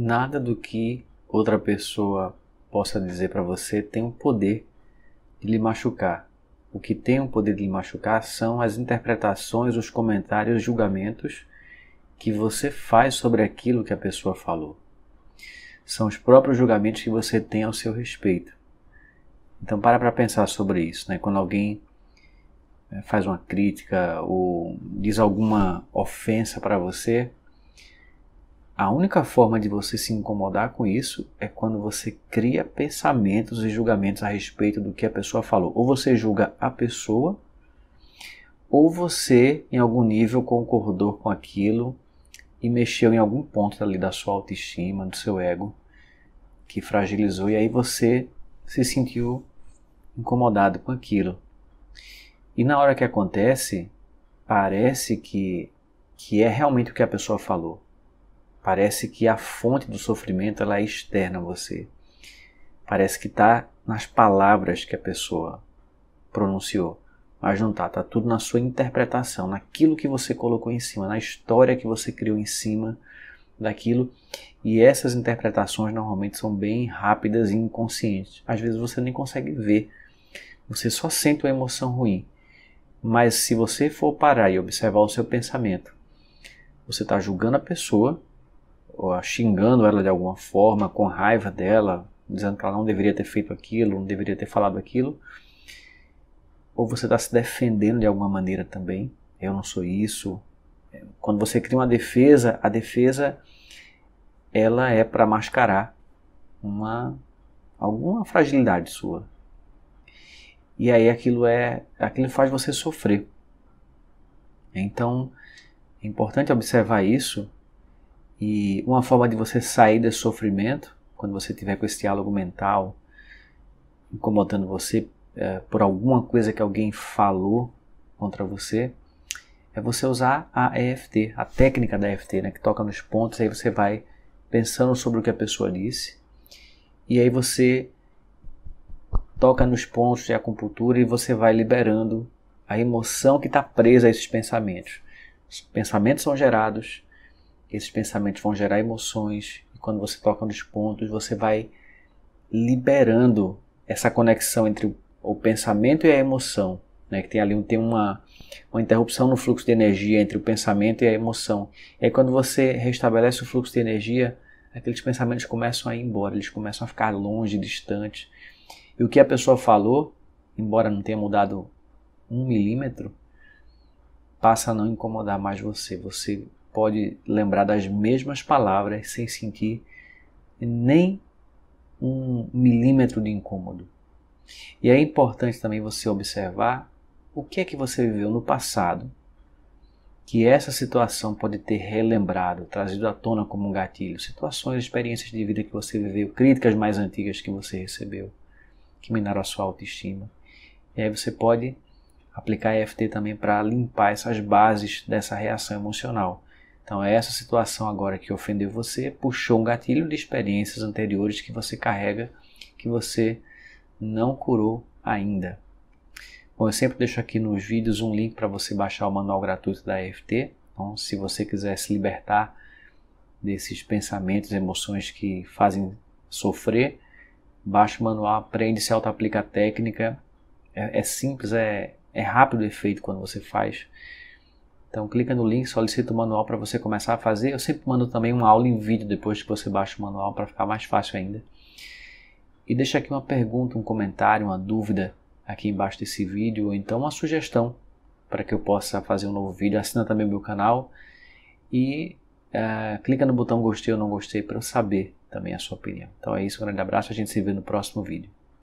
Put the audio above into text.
Nada do que outra pessoa possa dizer para você tem o poder de lhe machucar. O que tem o poder de lhe machucar são as interpretações, os comentários, os julgamentos que você faz sobre aquilo que a pessoa falou. São os próprios julgamentos que você tem ao seu respeito. Então para para pensar sobre isso, né? Quando alguém eh, faz uma crítica ou diz alguma ofensa para você, a única forma de você se incomodar com isso é quando você cria pensamentos e julgamentos a respeito do que a pessoa falou. Ou você julga a pessoa, ou você, em algum nível, concordou com aquilo e mexeu em algum ponto ali da sua autoestima, do seu ego, que fragilizou, e aí você se sentiu incomodado com aquilo. E na hora que acontece, parece que, que é realmente o que a pessoa falou. Parece que a fonte do sofrimento ela é externa a você. Parece que está nas palavras que a pessoa pronunciou, mas não está. Está tudo na sua interpretação, naquilo que você colocou em cima, na história que você criou em cima daquilo. E essas interpretações normalmente são bem rápidas e inconscientes. Às vezes você nem consegue ver, você só sente uma emoção ruim. Mas se você for parar e observar o seu pensamento, você está julgando a pessoa xingando ela de alguma forma, com raiva dela, dizendo que ela não deveria ter feito aquilo, não deveria ter falado aquilo, ou você está se defendendo de alguma maneira também. Eu não sou isso. Quando você cria uma defesa, a defesa ela é para mascarar uma alguma fragilidade sua. E aí aquilo é, aquilo faz você sofrer. Então, é importante observar isso e uma forma de você sair desse sofrimento, quando você tiver com esse diálogo mental incomodando você é, por alguma coisa que alguém falou contra você, é você usar a EFT, a técnica da EFT, né, que toca nos pontos, aí você vai pensando sobre o que a pessoa disse, e aí você toca nos pontos de acupuntura e você vai liberando a emoção que está presa a esses pensamentos. Os pensamentos são gerados esses pensamentos vão gerar emoções, e quando você toca nos pontos, você vai liberando essa conexão entre o pensamento e a emoção, né? que tem ali tem uma, uma interrupção no fluxo de energia entre o pensamento e a emoção. E aí, quando você restabelece o fluxo de energia, aqueles pensamentos começam a ir embora, eles começam a ficar longe, distantes. E o que a pessoa falou, embora não tenha mudado um milímetro, passa a não incomodar mais você. Você pode lembrar das mesmas palavras sem sentir nem um milímetro de incômodo. E é importante também você observar o que é que você viveu no passado que essa situação pode ter relembrado, trazido à tona como um gatilho, situações, experiências de vida que você viveu, críticas mais antigas que você recebeu, que minaram a sua autoestima. E aí você pode aplicar EFT também para limpar essas bases dessa reação emocional. Então, é essa situação agora que ofendeu você, puxou um gatilho de experiências anteriores que você carrega, que você não curou ainda. Bom, eu sempre deixo aqui nos vídeos um link para você baixar o manual gratuito da EFT. Então, se você quiser se libertar desses pensamentos, emoções que fazem sofrer, baixa o manual, aprende, se auto-aplica a técnica. É, é simples, é, é rápido o efeito quando você faz. Então clica no link, solicita o manual para você começar a fazer. Eu sempre mando também uma aula em vídeo depois que você baixa o manual para ficar mais fácil ainda. E deixa aqui uma pergunta, um comentário, uma dúvida aqui embaixo desse vídeo, ou então uma sugestão para que eu possa fazer um novo vídeo. Assina também o meu canal e uh, clica no botão gostei ou não gostei para eu saber também a sua opinião. Então é isso, um grande abraço, a gente se vê no próximo vídeo.